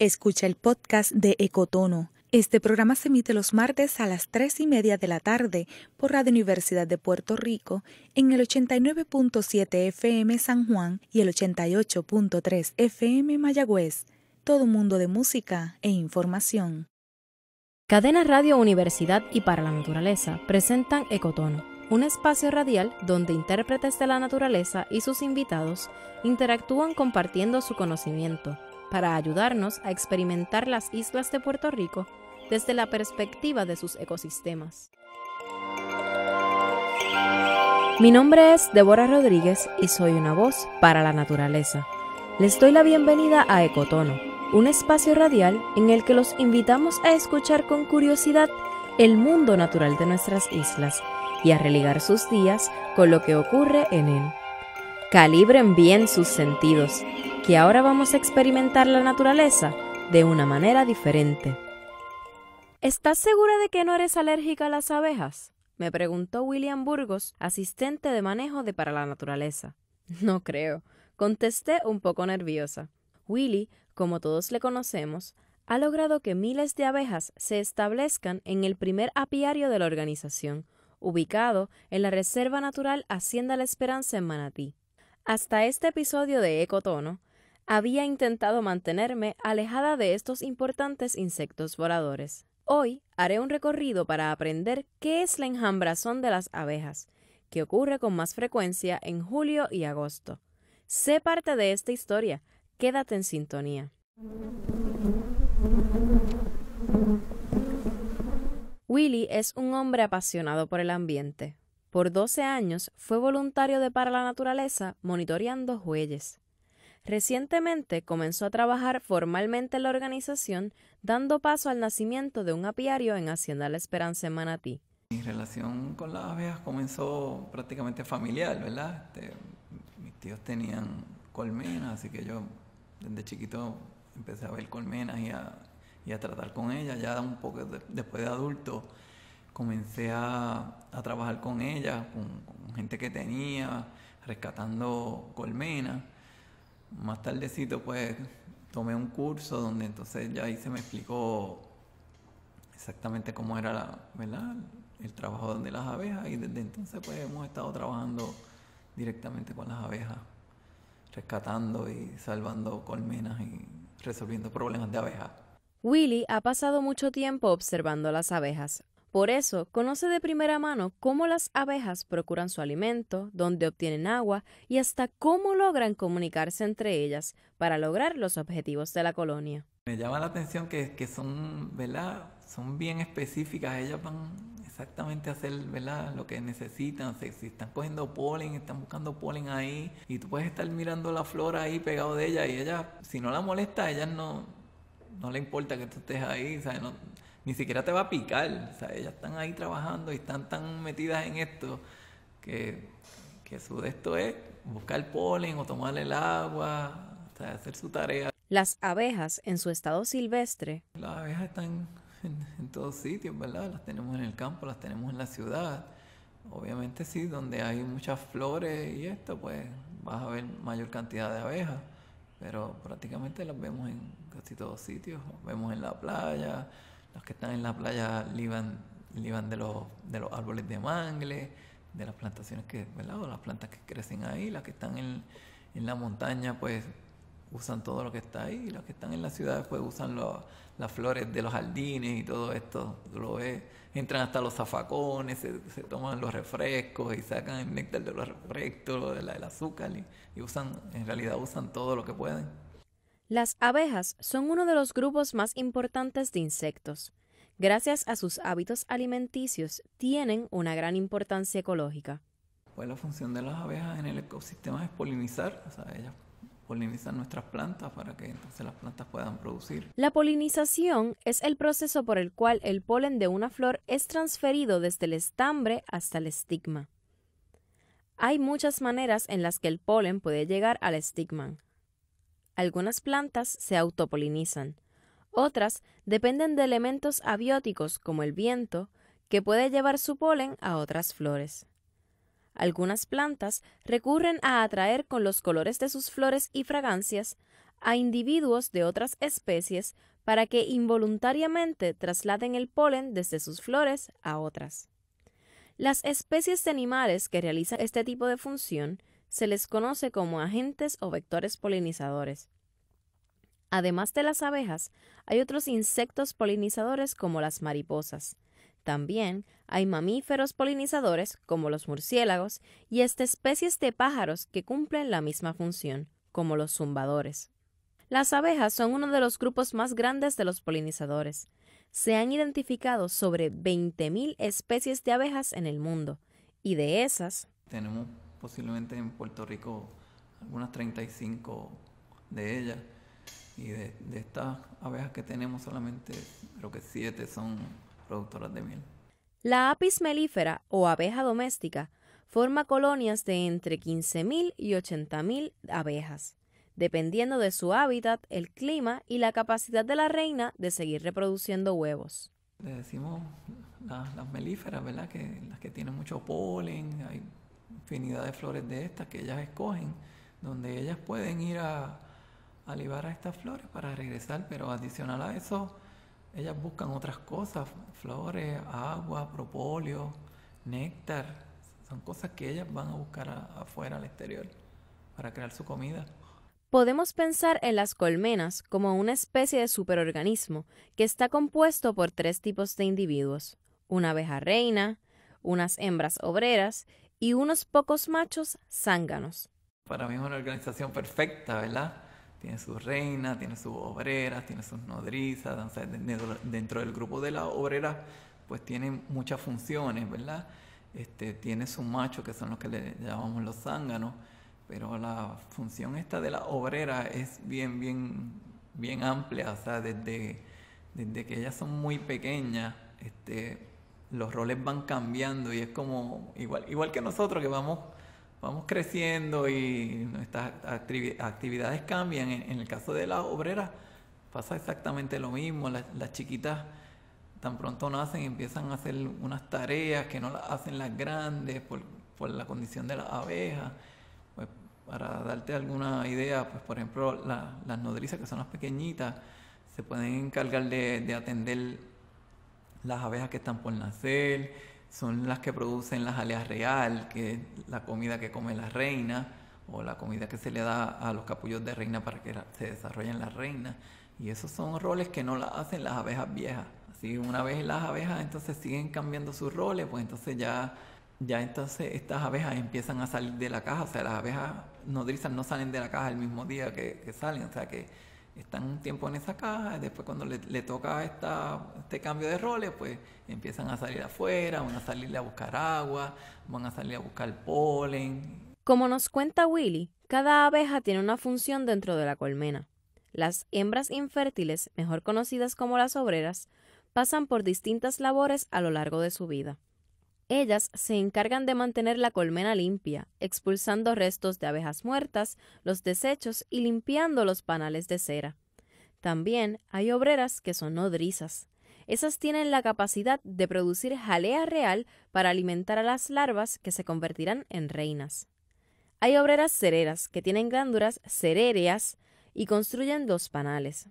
Escucha el podcast de Ecotono. Este programa se emite los martes a las 3 y media de la tarde por Radio Universidad de Puerto Rico en el 89.7 FM San Juan y el 88.3 FM Mayagüez. Todo mundo de música e información. Cadena Radio Universidad y para la Naturaleza presentan Ecotono, un espacio radial donde intérpretes de la naturaleza y sus invitados interactúan compartiendo su conocimiento para ayudarnos a experimentar las islas de Puerto Rico desde la perspectiva de sus ecosistemas. Mi nombre es Deborah Rodríguez y soy una voz para la naturaleza. Les doy la bienvenida a Ecotono, un espacio radial en el que los invitamos a escuchar con curiosidad el mundo natural de nuestras islas y a religar sus días con lo que ocurre en él. Calibren bien sus sentidos que ahora vamos a experimentar la naturaleza de una manera diferente. ¿Estás segura de que no eres alérgica a las abejas? Me preguntó William Burgos, asistente de manejo de Para la Naturaleza. No creo, contesté un poco nerviosa. Willy, como todos le conocemos, ha logrado que miles de abejas se establezcan en el primer apiario de la organización, ubicado en la Reserva Natural Hacienda La Esperanza en Manatí. Hasta este episodio de Ecotono, había intentado mantenerme alejada de estos importantes insectos voladores. Hoy haré un recorrido para aprender qué es la enjambrazón de las abejas, que ocurre con más frecuencia en julio y agosto. Sé parte de esta historia, quédate en sintonía. Willy es un hombre apasionado por el ambiente. Por 12 años fue voluntario de Para la Naturaleza monitoreando jueyes. Recientemente comenzó a trabajar formalmente la organización, dando paso al nacimiento de un apiario en Hacienda La Esperanza en Manatí. Mi relación con las abejas comenzó prácticamente familiar, ¿verdad? Este, mis tíos tenían colmenas, así que yo desde chiquito empecé a ver colmenas y a, tratar con ellas. Ya un poco después de adulto comencé a, trabajar con ellas, con gente que tenía, rescatando colmenas más tardecito pues tomé un curso donde entonces ya ahí se me explicó exactamente cómo era la, el trabajo de las abejas y desde entonces pues hemos estado trabajando directamente con las abejas, rescatando y salvando colmenas y resolviendo problemas de abejas. Willy ha pasado mucho tiempo observando las abejas, por eso, conoce de primera mano cómo las abejas procuran su alimento, dónde obtienen agua y hasta cómo logran comunicarse entre ellas para lograr los objetivos de la colonia. Me llama la atención que, que son, ¿verdad? Son bien específicas, ellas van exactamente a hacer ¿verdad? lo que necesitan. si están cogiendo polen, están buscando polen ahí. Y tú puedes estar mirando la flora ahí pegado de ella. Y ella, si no la molesta, a ella no, no le importa que tú estés ahí. ¿sabes? ni siquiera te va a picar. O sea, ellas están ahí trabajando y están tan metidas en esto que, su de esto es buscar polen o tomarle el agua, o sea, hacer su tarea. Las abejas en su estado silvestre. Las abejas están en, en todos sitios, ¿verdad? Las tenemos en el campo, las tenemos en la ciudad. Obviamente sí, donde hay muchas flores y esto, pues vas a ver mayor cantidad de abejas, pero prácticamente las vemos en casi todos sitios, vemos en la playa, los que están en la playa liban, de, los, de los árboles de mangle, de las plantaciones que, ¿verdad? las plantas que crecen ahí, las que están en, la montaña, pues usan todo lo que está ahí, las que están en la ciudad, pues usan las flores de los jardines y todo esto, lo ves, entran hasta los zafacones, se, toman los refrescos y sacan el néctar de los refrescos, de la, el azúcar, y usan, en realidad usan todo lo que pueden. Las abejas son uno de los grupos más importantes de insectos. Gracias a sus hábitos alimenticios, tienen una gran importancia ecológica. Pues la función de las abejas en el ecosistema es polinizar, o sea, ellas polinizan nuestras plantas para que entonces las plantas puedan producir. La polinización es el proceso por el cual el polen de una flor es transferido desde el estambre hasta el estigma. Hay muchas maneras en las que el polen puede llegar al estigma algunas plantas se autopolinizan. Otras dependen de elementos abióticos como el viento, que puede llevar su polen a otras flores. Algunas plantas recurren a atraer con los colores de sus flores y fragancias a individuos de otras especies para que involuntariamente trasladen el polen desde sus flores a otras. Las especies de animales que realizan este tipo de función se les conoce como agentes o vectores polinizadores. Además de las abejas, hay otros insectos polinizadores como las mariposas. También hay mamíferos polinizadores como los murciélagos y hasta especies de pájaros que cumplen la misma función, como los zumbadores. Las abejas son uno de los grupos más grandes de los polinizadores. Se han identificado sobre 20.000 especies de abejas en el mundo, y de esas, tenemos posiblemente en Puerto Rico algunas 35 de ellas. Y de, estas abejas que tenemos, solamente creo que 7 son productoras de miel. La apis melífera o abeja doméstica forma colonias de entre 15.000 y 80.000 abejas, dependiendo de su hábitat, el clima y la capacidad de la reina de seguir reproduciendo huevos. Le decimos las, melíferas, ¿verdad? Que las que tienen mucho polen, hay infinidad de flores de estas que ellas escogen, donde ellas pueden ir a, a a estas flores para regresar, pero adicional a eso, ellas buscan otras cosas, flores, agua, propóleo, néctar, son cosas que ellas van a buscar afuera, al exterior, para crear su comida. Podemos pensar en las colmenas como una especie de superorganismo que está compuesto por tres tipos de individuos, una abeja reina, unas hembras obreras y unos pocos machos zánganos. Para mí es una organización perfecta, ¿verdad? Tiene su reina tiene sus obreras, tiene sus nodrizas, danza dentro del grupo de las obreras pues tienen muchas funciones, ¿verdad? Este, tiene sus machos que son los que le llamamos los zánganos, pero la función esta de la obrera es bien, bien, bien amplia, o sea, desde, desde que ellas son muy pequeñas, este, los roles van cambiando y es como igual, igual que nosotros que vamos, vamos creciendo y nuestras actividades cambian. En, el caso de las obreras pasa exactamente lo mismo. Las, chiquitas tan pronto nacen y empiezan a hacer unas tareas que no las hacen las grandes por, la condición de las abejas. Pues, para darte alguna idea, pues por ejemplo las nodrizas que son las pequeñitas se pueden encargar de atender las abejas que están por nacer, son las que producen las aleas real, que es la comida que come la reina, o la comida que se le da a los capullos de reina para que se desarrollen las reinas. Y esos son roles que no las hacen las abejas viejas. Así una vez las abejas entonces siguen cambiando sus roles, pues entonces ya, ya entonces estas abejas empiezan a salir de la caja. O sea, las abejas nodrizas no salen de la caja el mismo día que, que salen. O sea que están un tiempo en esa caja, y después cuando le, toca este cambio de roles, pues empiezan a salir afuera, van a salir a buscar agua, van a salir a buscar polen. Como nos cuenta Willy, cada abeja tiene una función dentro de la colmena. Las hembras infértiles, mejor conocidas como las obreras, pasan por distintas labores a lo largo de su vida. Ellas se encargan de mantener la colmena limpia, expulsando restos de abejas muertas, los desechos y limpiando los panales de cera. También hay obreras que son nodrizas. Esas tienen la capacidad de producir jalea real para alimentar a las larvas que se convertirán en reinas. Hay obreras cereras que tienen glándulas ceréreas y construyen los panales.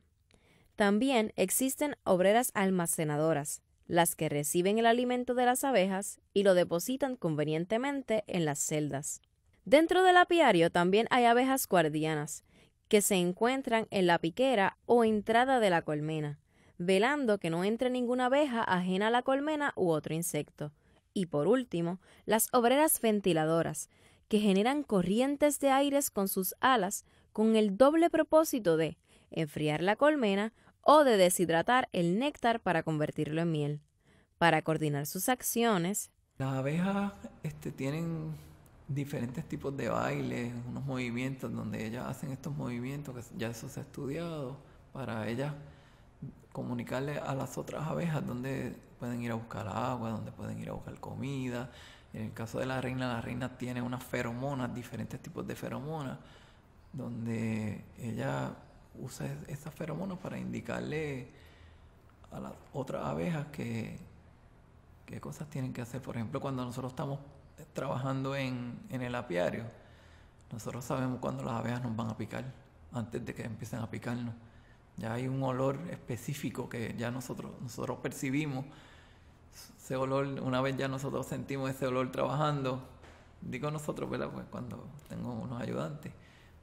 También existen obreras almacenadoras, las que reciben el alimento de las abejas y lo depositan convenientemente en las celdas. Dentro del apiario también hay abejas guardianas, que se encuentran en la piquera o entrada de la colmena, velando que no entre ninguna abeja ajena a la colmena u otro insecto. Y por último, las obreras ventiladoras, que generan corrientes de aires con sus alas con el doble propósito de enfriar la colmena o de deshidratar el néctar para convertirlo en miel. Para coordinar sus acciones, las abejas este, tienen diferentes tipos de bailes, unos movimientos donde ellas hacen estos movimientos, que ya eso se ha estudiado, para ellas comunicarle a las otras abejas dónde pueden ir a buscar agua, dónde pueden ir a buscar comida. En el caso de la reina, la reina tiene unas feromonas, diferentes tipos de feromonas, donde ella usa esas feromonas para indicarle a las otras abejas que qué cosas tienen que hacer. Por ejemplo, cuando nosotros estamos trabajando en, el apiario, nosotros sabemos cuándo las abejas nos van a picar, antes de que empiecen a picarnos. Ya hay un olor específico que ya nosotros, nosotros percibimos. Ese olor, una vez ya nosotros sentimos ese olor trabajando, digo nosotros, ¿verdad? Pues cuando tengo unos ayudantes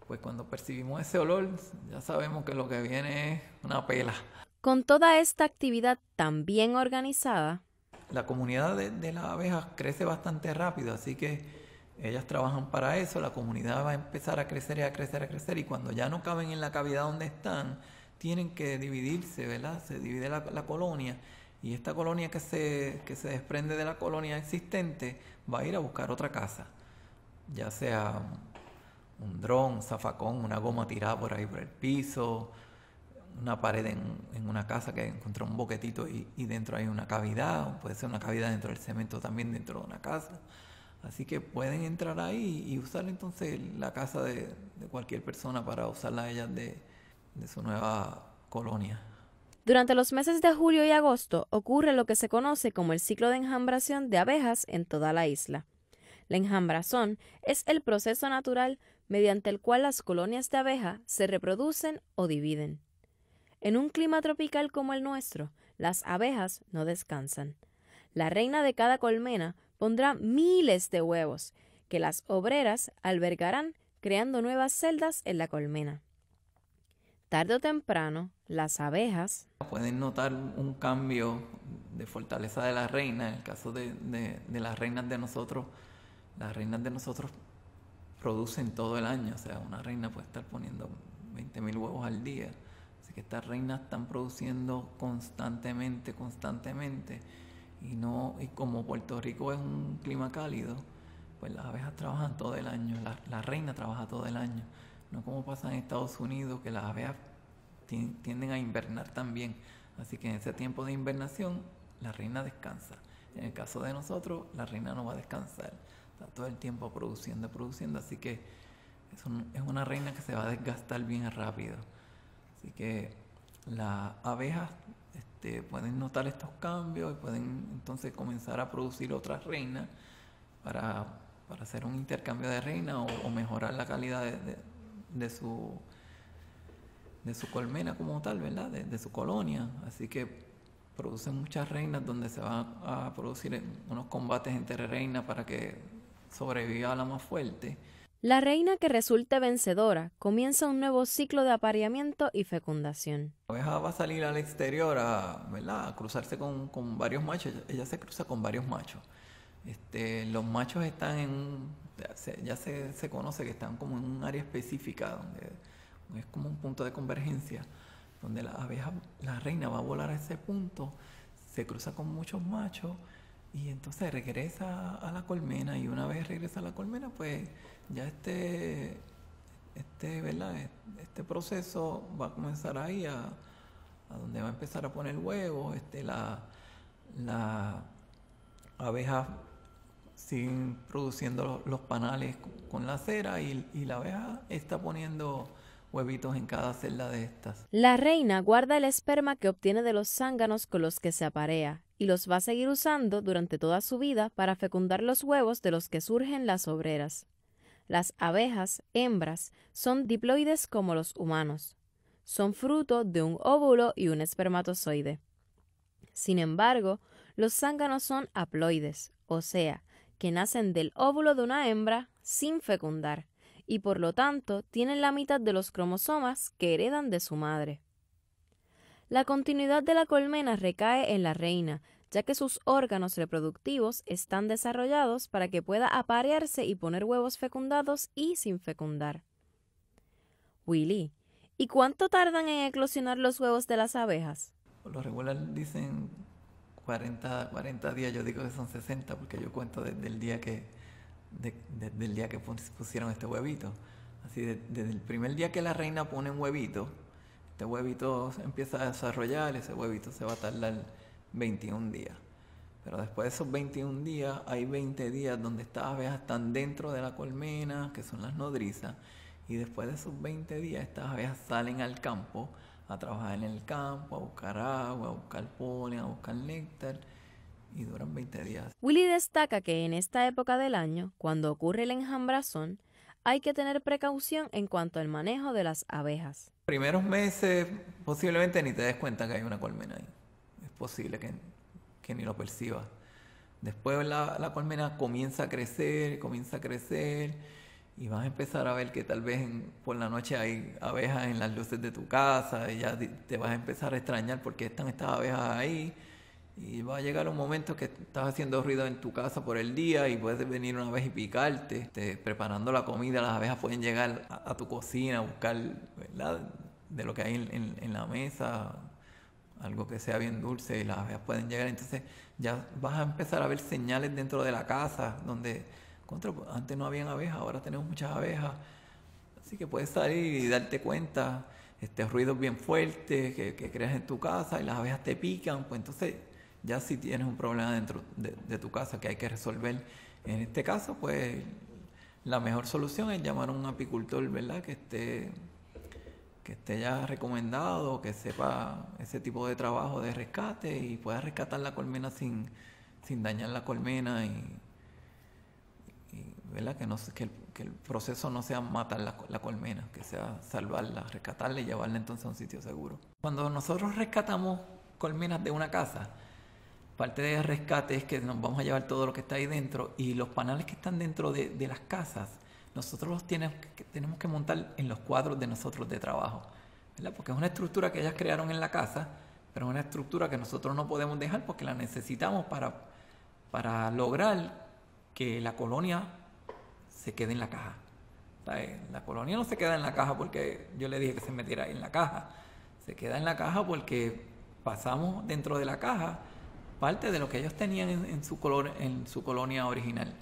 pues cuando percibimos ese olor, ya sabemos que lo que viene es una pela. Con toda esta actividad tan bien organizada. La comunidad de, las abejas crece bastante rápido, así que ellas trabajan para eso, la comunidad va a empezar a crecer y a crecer, y a crecer, y cuando ya no caben en la cavidad donde están, tienen que dividirse, ¿verdad? Se divide la, colonia y esta colonia que se, que se desprende de la colonia existente va a ir a buscar otra casa, ya sea un dron, un zafacón, una goma tirada por ahí por el piso, una pared en, una casa que encontró un boquetito y, dentro hay una cavidad, puede ser una cavidad dentro del cemento también dentro de una casa. Así que pueden entrar ahí y usar entonces la casa de, cualquier persona para usarla ellas de, de su nueva colonia. Durante los meses de julio y agosto ocurre lo que se conoce como el ciclo de enjambración de abejas en toda la isla. La enjambrazón es el proceso natural mediante el cual las colonias de abeja se reproducen o dividen. En un clima tropical como el nuestro, las abejas no descansan. La reina de cada colmena pondrá miles de huevos, que las obreras albergarán creando nuevas celdas en la colmena. Tarde o temprano, las abejas... Pueden notar un cambio de fortaleza de la reina, en el caso de, de las reinas de nosotros, las reinas de nosotros producen todo el año. O sea, una reina puede estar poniendo 20.000 huevos al día. Así que estas reinas están produciendo constantemente, constantemente. Y, no, y como Puerto Rico es un clima cálido, pues las abejas trabajan todo el año, la reina trabaja todo el año. No como pasa en Estados Unidos, que las abejas tienden a invernar también. Así que en ese tiempo de invernación, la reina descansa. En el caso de nosotros, la reina no va a descansar. Está todo el tiempo produciendo, produciendo, así que es, es una reina que se va a desgastar bien rápido. Así que las abejas este, pueden notar estos cambios y pueden entonces comenzar a producir otras reinas para, hacer un intercambio de reina o, mejorar la calidad de, su de su colmena como tal, ¿verdad? De, de, su colonia. Así que producen muchas reinas donde se van a producir unos combates entre reinas para que sobreviva la más fuerte. La reina que resulte vencedora comienza un nuevo ciclo de apareamiento y fecundación. La abeja va a salir al exterior a, ¿verdad? a cruzarse con, con, varios machos. Ella se cruza con varios machos. Este, los machos están en ya, se, ya se, se, conoce que están como en un área específica donde es como un punto de convergencia donde la abeja, la reina va a volar a ese punto, se cruza con muchos machos y entonces regresa a la colmena y una vez regresa a la colmena, pues ya este, este, este proceso va a comenzar ahí a, donde va a empezar a poner huevos, este, la, la abeja siguen produciendo los, panales con la cera y la abeja está poniendo huevitos en cada celda de estas. La reina guarda el esperma que obtiene de los zánganos con los que se aparea y los va a seguir usando durante toda su vida para fecundar los huevos de los que surgen las obreras. Las abejas, hembras, son diploides como los humanos. Son fruto de un óvulo y un espermatozoide. Sin embargo, los zánganos son haploides, o sea, que nacen del óvulo de una hembra sin fecundar y por lo tanto tienen la mitad de los cromosomas que heredan de su madre. La continuidad de la colmena recae en la reina, ya que sus órganos reproductivos están desarrollados para que pueda aparearse y poner huevos fecundados y sin fecundar. Willy, ¿y cuánto tardan en eclosionar los huevos de las abejas? Los lo regular dicen 40, 40 días, yo digo que son 60 porque yo cuento desde el día que, desde el día que pusieron este huevito. Así, desde el primer día que la reina pone un huevito, este huevito empieza a desarrollar, ese huevito se va a tardar 21 días. Pero después de esos 21 días, hay 20 días donde estas abejas están dentro de la colmena, que son las nodrizas. Y después de esos 20 días, estas abejas salen al campo a trabajar en el campo, a buscar agua, a buscar polen, a buscar néctar y duran 20 días. Willy destaca que en esta época del año, cuando ocurre el enjambrazón, hay que tener precaución en cuanto al manejo de las abejas. Primeros meses posiblemente ni te des cuenta que hay una colmena ahí. Es posible que, que ni lo percibas. Después la, la, colmena comienza a crecer, comienza a crecer y vas a empezar a ver que tal vez por la noche hay abejas en las luces de tu casa y ya te vas a empezar a extrañar porque están estas abejas ahí y va a llegar un momento que estás haciendo ruido en tu casa por el día y puedes venir una vez y picarte. preparando la comida, las abejas pueden llegar a, tu cocina a buscar de lo que hay en, la mesa, algo que sea bien dulce y las abejas pueden llegar. Entonces ya vas a empezar a ver señales dentro de la casa donde antes no habían abejas, ahora tenemos muchas abejas. Así que puedes salir y darte cuenta, este ruidos bien fuertes que, que creas en tu casa y las abejas te pican, pues entonces ya si tienes un problema dentro de, tu casa que hay que resolver, en este caso, pues la mejor solución es llamar a un apicultor, ¿verdad? Que esté, que esté ya recomendado, que sepa ese tipo de trabajo de rescate y pueda rescatar la colmena sin, sin dañar la colmena y, Que, el, proceso no sea matar la, la, colmena, que sea salvarla, rescatarla y llevarla entonces a un sitio seguro. Cuando nosotros rescatamos colmenas de una casa, parte de rescate es que nos vamos a llevar todo lo que está ahí dentro y los panales que están dentro de, las casas, nosotros los tenemos que, montar en los cuadros de nosotros de trabajo, Porque es una estructura que ellas crearon en la casa, pero es una estructura que nosotros no podemos dejar porque la necesitamos para, para lograr que la colonia se quede en la caja. Eh, la colonia no se queda en la caja porque yo le dije que se metiera en la caja. Se queda en la caja porque pasamos dentro de la caja parte de lo que ellos tenían en, su, color, en su colonia original.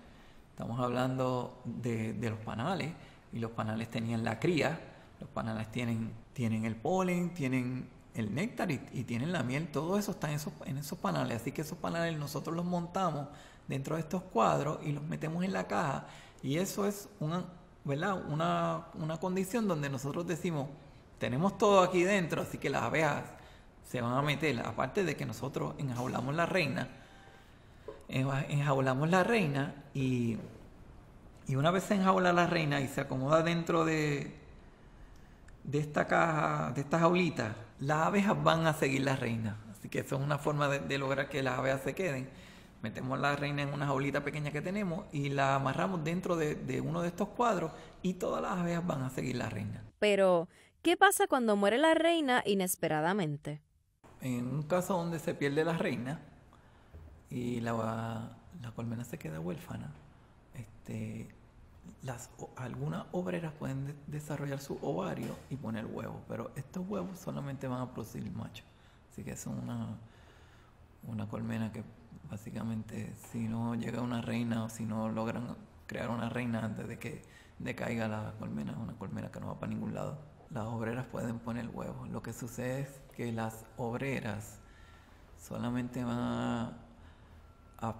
Estamos hablando de, los panales, y los panales tenían la cría, los panales tienen, tienen el polen, tienen el néctar y, tienen la miel, todo eso está en esos, en esos panales, así que esos panales nosotros los montamos dentro de estos cuadros y los metemos en la caja, y eso es una, ¿verdad? Una, una condición donde nosotros decimos, tenemos todo aquí dentro, así que las abejas se van a meter, aparte de que nosotros enjaulamos la reina, enjaulamos la reina y, una vez se enjaula la reina y se acomoda dentro de, de esta caja, de esta jaulita, las abejas van a seguir la reina. Así que eso es una forma de, lograr que las abejas se queden. Metemos la reina en una jaulita pequeña que tenemos y la amarramos dentro de uno de estos cuadros y todas las abejas van a seguir la reina. Pero, ¿qué pasa cuando muere la reina inesperadamente? en un caso donde se pierde la reina y la, colmena se queda huérfana, este, las, algunas obreras pueden desarrollar su ovario y poner huevos, pero estos huevos solamente van a producir machos. Así que es una, una colmena que básicamente si no llega una reina o si no logran crear una reina antes de que decaiga la colmena, una colmena que no va para ningún lado, las obreras pueden poner huevos. Lo que sucede es que las obreras solamente van a,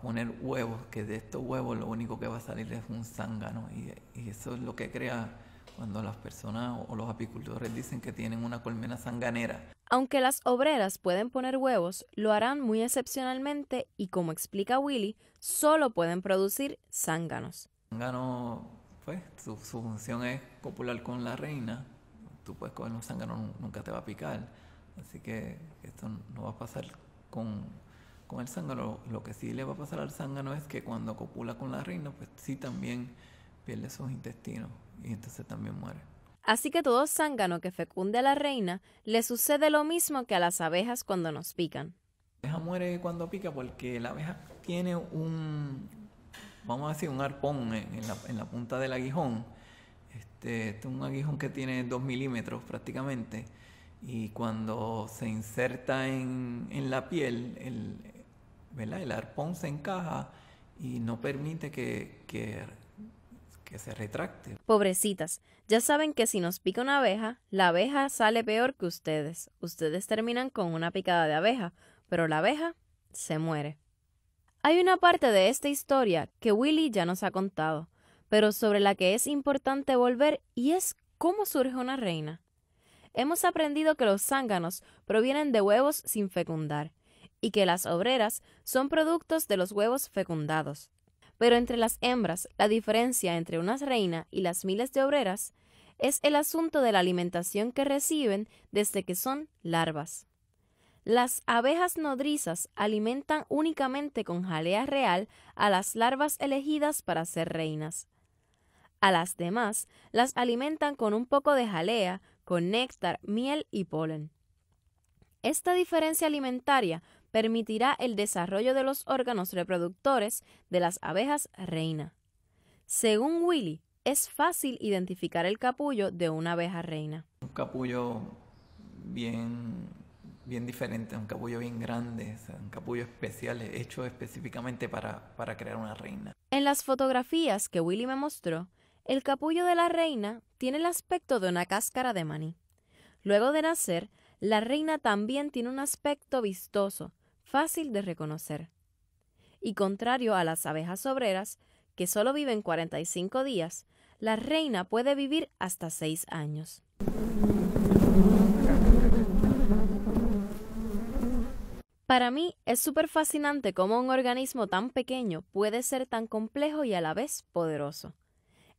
poner huevos, que de estos huevos lo único que va a salir es un zángano. Y, eso es lo que crea cuando las personas o los apicultores dicen que tienen una colmena zanganera. Aunque las obreras pueden poner huevos, lo harán muy excepcionalmente y como explica Willy, solo pueden producir zánganos. Zángano, pues su, su función es copular con la reina. Tú puedes comer un zángano, nunca te va a picar Así que esto no va a pasar con, con el zángano. Lo, que sí le va a pasar al zángano es que cuando copula con la reina, pues sí también pierde sus intestinos y entonces también muere. Así que todo zángano que fecunde a la reina le sucede lo mismo que a las abejas cuando nos pican. La abeja muere cuando pica porque la abeja tiene un, vamos a decir, un arpón en la, punta del aguijón. Este, este es un aguijón que tiene dos milímetros prácticamente y cuando se inserta en, la piel, el, ¿verdad? el arpón se encaja y no permite que, que se retracte. Pobrecitas, ya saben que si nos pica una abeja, la abeja sale peor que ustedes. Ustedes terminan con una picada de abeja, pero la abeja se muere. Hay una parte de esta historia que Willy ya nos ha contado, pero sobre la que es importante volver y es cómo surge una reina. Hemos aprendido que los zánganos provienen de huevos sin fecundar y que las obreras son productos de los huevos fecundados. Pero entre las hembras, la diferencia entre una reina y las miles de obreras es el asunto de la alimentación que reciben desde que son larvas. Las abejas nodrizas alimentan únicamente con jalea real a las larvas elegidas para ser reinas. A las demás las alimentan con un poco de jalea con néctar, miel y polen. Esta diferencia alimentaria permitirá el desarrollo de los órganos reproductores de las abejas reina. Según Willy, es fácil identificar el capullo de una abeja reina. Un capullo bien, bien diferente, un capullo bien grande, un capullo especial hecho específicamente para, para crear una reina. En las fotografías que Willy me mostró, el capullo de la reina tiene el aspecto de una cáscara de maní. Luego de nacer, la reina también tiene un aspecto vistoso, fácil de reconocer. Y contrario a las abejas obreras, que solo viven 45 días, la reina puede vivir hasta 6 años. Para mí es súper fascinante cómo un organismo tan pequeño puede ser tan complejo y a la vez poderoso.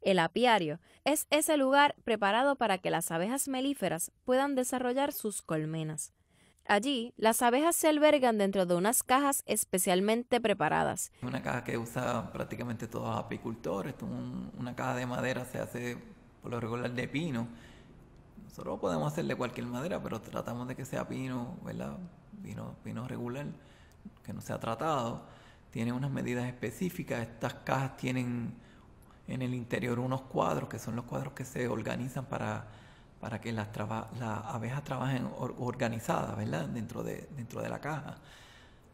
El apiario es ese lugar preparado para que las abejas melíferas puedan desarrollar sus colmenas. Allí, las abejas se albergan dentro de unas cajas especialmente preparadas. Una caja que usa prácticamente todos los apicultores, una caja de madera se hace por lo regular de pino. Nosotros podemos hacer de cualquier madera, pero tratamos de que sea pino, ¿verdad? Pino, pino regular, que no sea tratado. Tiene unas medidas específicas, estas cajas tienen en el interior unos cuadros, que son los cuadros que se organizan para, para que las, abejas trabajen organizadas, ¿verdad? Dentro de, dentro de la caja.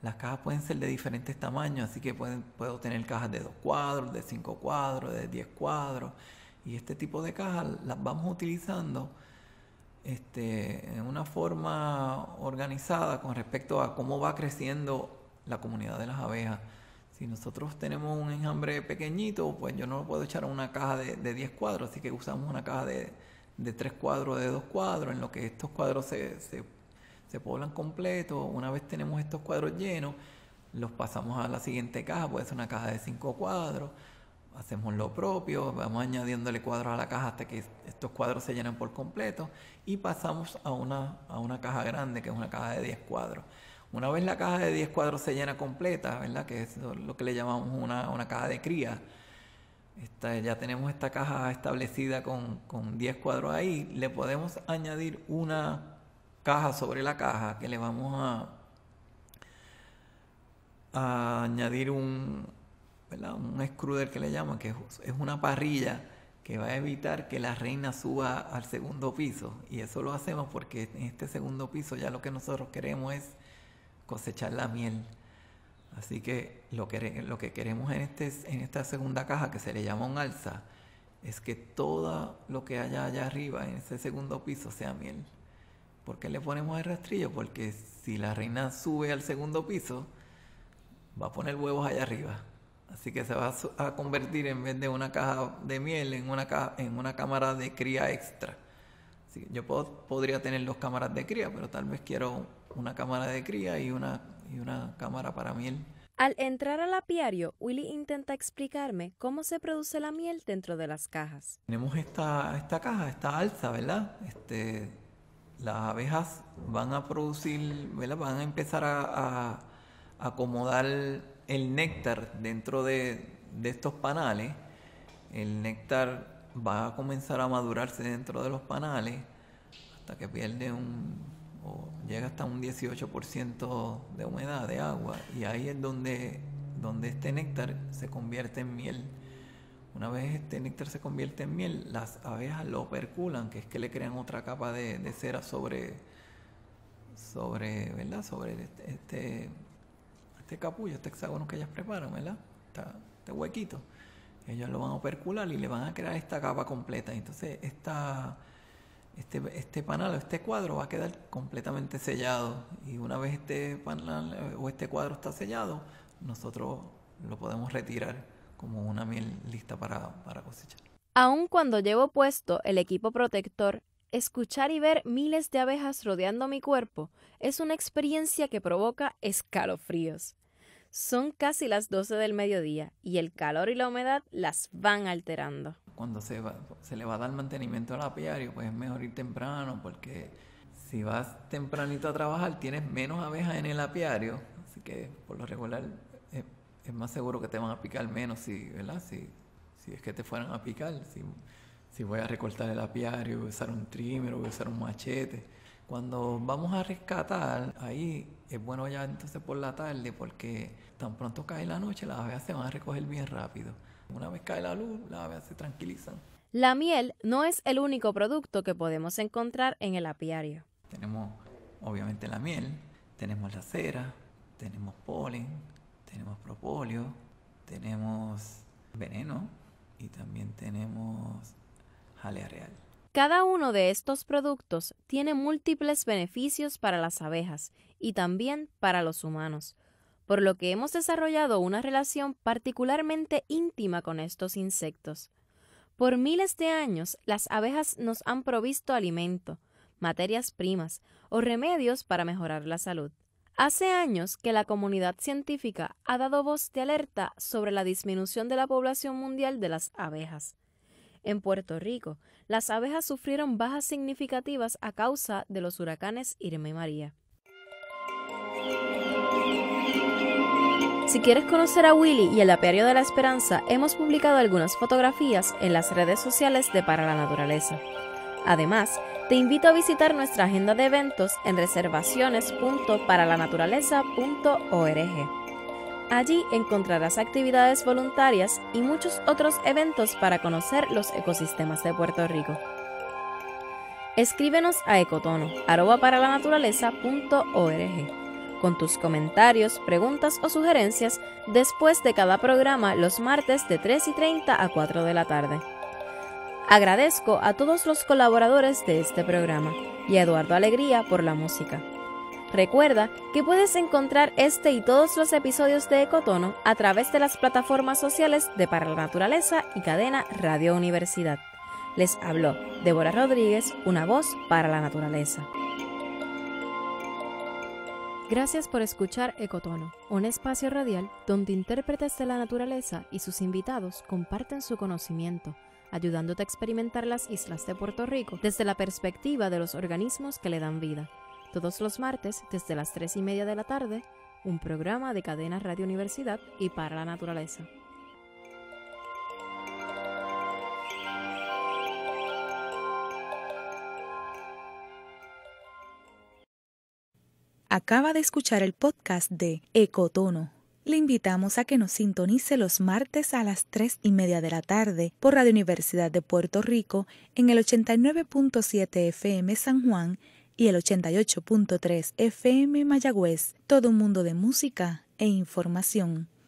Las cajas pueden ser de diferentes tamaños, así que pueden, puedo tener cajas de dos cuadros, de cinco cuadros, de diez cuadros. Y este tipo de cajas las vamos utilizando este, en una forma organizada con respecto a cómo va creciendo la comunidad de las abejas si nosotros tenemos un enjambre pequeñito, pues yo no lo puedo echar a una caja de, de 10 cuadros, así que usamos una caja de, de 3 cuadros, de 2 cuadros, en lo que estos cuadros se, poblan completos. Una vez tenemos estos cuadros llenos, los pasamos a la siguiente caja, puede ser una caja de 5 cuadros, hacemos lo propio, vamos añadiéndole cuadros a la caja hasta que estos cuadros se llenan por completo y pasamos a una, a una caja grande, que es una caja de 10 cuadros. Una vez la caja de 10 cuadros se llena completa, ¿verdad? Que es lo que le llamamos una, una caja de cría. ya tenemos esta caja establecida con, con 10 cuadros ahí. Le podemos añadir una caja sobre la caja que le vamos a, añadir un, ¿verdad? un escruder que le llaman, que es, es una parrilla que va a evitar que la reina suba al segundo piso. Y eso lo hacemos porque en este segundo piso ya lo que nosotros queremos es cosechar la miel. Así que lo que, lo que queremos en, este, en esta segunda caja, que se le llama un alza, es que todo lo que haya allá arriba, en ese segundo piso, sea miel. ¿Por qué le ponemos el rastrillo? Porque si la reina sube al segundo piso, va a poner huevos allá arriba. Así que se va a convertir en vez de una caja de miel en una, en una cámara de cría extra yo podría tener dos cámaras de cría, pero tal vez quiero una cámara de cría y una, y una cámara para miel. Al entrar al apiario, Willy intenta explicarme cómo se produce la miel dentro de las cajas. Tenemos esta, esta caja, esta alza, ¿verdad? Este, las abejas van a producir, Van a empezar a, acomodar el néctar dentro de, de estos panales. El néctar va a comenzar a madurarse dentro de los panales hasta que pierde un o llega hasta un 18% de humedad de agua y ahí es donde, donde este néctar se convierte en miel. Una vez este néctar se convierte en miel, las abejas lo perculan, que es que le crean otra capa de, cera sobre, sobre, ¿verdad? sobre este, este, este capullo, este hexágono que ellas preparan, ¿verdad? este huequito. Ellos lo van a opercular y le van a crear esta capa completa. Entonces, esta, este, este panal o este cuadro va a quedar completamente sellado. Y una vez este panal eh, o este cuadro está sellado, nosotros lo podemos retirar como una miel lista para, para cosechar. Aun cuando llevo puesto el equipo protector, escuchar y ver miles de abejas rodeando mi cuerpo es una experiencia que provoca escalofríos. Son casi las 12 del mediodía y el calor y la humedad las van alterando. Cuando se, le va a dar mantenimiento al apiario, pues es mejor ir temprano porque si vas tempranito a trabajar tienes menos abejas en el apiario, así que por lo regular es, más seguro que te van a picar menos si, es que te fueran a picar, si, voy a recortar el apiario, voy a usar un trimmer, voy a usar un machete cuando vamos a rescatar, ahí es bueno ya entonces por la tarde porque tan pronto cae la noche las abejas se van a recoger bien rápido. Una vez cae la luz, las abejas se tranquilizan. La miel no es el único producto que podemos encontrar en el apiario. Tenemos obviamente la miel, tenemos la cera, tenemos polen, tenemos propóleo, tenemos veneno y también tenemos jalea real. Cada uno de estos productos tiene múltiples beneficios para las abejas y también para los humanos, por lo que hemos desarrollado una relación particularmente íntima con estos insectos. Por miles de años, las abejas nos han provisto alimento, materias primas o remedios para mejorar la salud. Hace años que la comunidad científica ha dado voz de alerta sobre la disminución de la población mundial de las abejas. En Puerto Rico, las abejas sufrieron bajas significativas a causa de los huracanes Irma y María. Si quieres conocer a Willy y el apiario de la esperanza, hemos publicado algunas fotografías en las redes sociales de Para la Naturaleza. Además, te invito a visitar nuestra agenda de eventos en reservaciones.paralanaturaleza.org. Allí encontrarás actividades voluntarias y muchos otros eventos para conocer los ecosistemas de Puerto Rico. Escríbenos a ecotono.org con tus comentarios, preguntas o sugerencias después de cada programa los martes de 3 y 30 a 4 de la tarde. Agradezco a todos los colaboradores de este programa y a Eduardo Alegría por la música. Recuerda que puedes encontrar este y todos los episodios de Ecotono a través de las plataformas sociales de Para la Naturaleza y Cadena Radio Universidad. Les habló Débora Rodríguez, una voz para la naturaleza. Gracias por escuchar Ecotono, un espacio radial donde intérpretes de la naturaleza y sus invitados comparten su conocimiento, ayudándote a experimentar las islas de Puerto Rico desde la perspectiva de los organismos que le dan vida. Todos los martes, desde las 3 y media de la tarde, un programa de Cadena Radio Universidad y para la naturaleza. Acaba de escuchar el podcast de Ecotono. Le invitamos a que nos sintonice los martes a las 3 y media de la tarde por Radio Universidad de Puerto Rico en el 89.7 FM San Juan y el 88.3 FM Mayagüez. Todo un mundo de música e información.